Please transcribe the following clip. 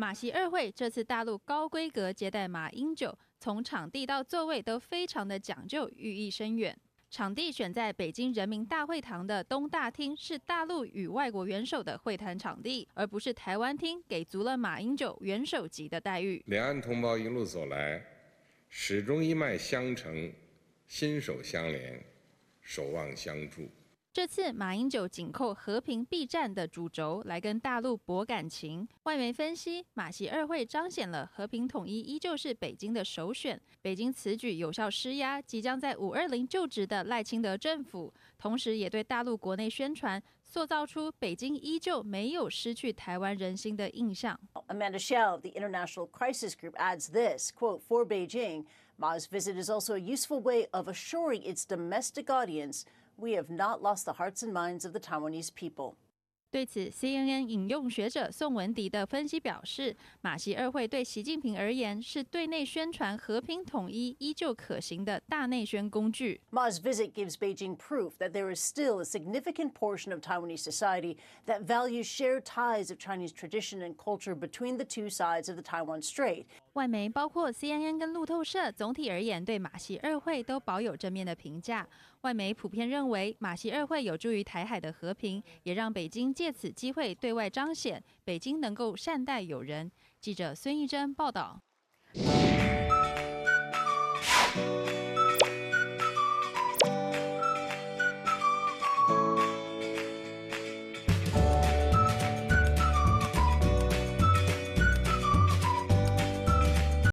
马习二会这次大陆高规格接待马英九，从场地到座位都非常的讲究，寓意深远。场地选在北京人民大会堂的东大厅，是大陆与外国元首的会谈场地，而不是台湾厅，给足了马英九元首级的待遇。两岸同胞一路走来，始终一脉相承，心手相连，守望相助。这次马英九紧扣和平 B 战的主轴来跟大陆博感情，外媒分析马习二会彰显了和平统一依旧是北京的首选。北京此举有效施压即将在五二零就职的赖清德政府，同时也对大陆国内宣传塑造出北京依旧没有失去台湾人心的印象。Amanda Shell of the International Crisis Group adds this quote for Beijing: "Ma's visit is also a useful way of assuring its domestic audience." We have not lost the hearts and minds of the Taiwanese people. 对此，CNN 引用学者宋文迪的分析表示，马习二会对习近平而言是对内宣传和平统一依旧可行的大内宣工具。Ma's visit gives Beijing proof that there is still a significant portion of Taiwanese society that values shared ties of Chinese tradition and culture between the two sides of the Taiwan Strait. 外媒包括 CNN 跟路透社，总体而言对马戏二会都保有正面的评价。外媒普遍认为马戏二会有助于台海的和平，也让北京借此机会对外彰显北京能够善待友人。记者孙艺珍报道。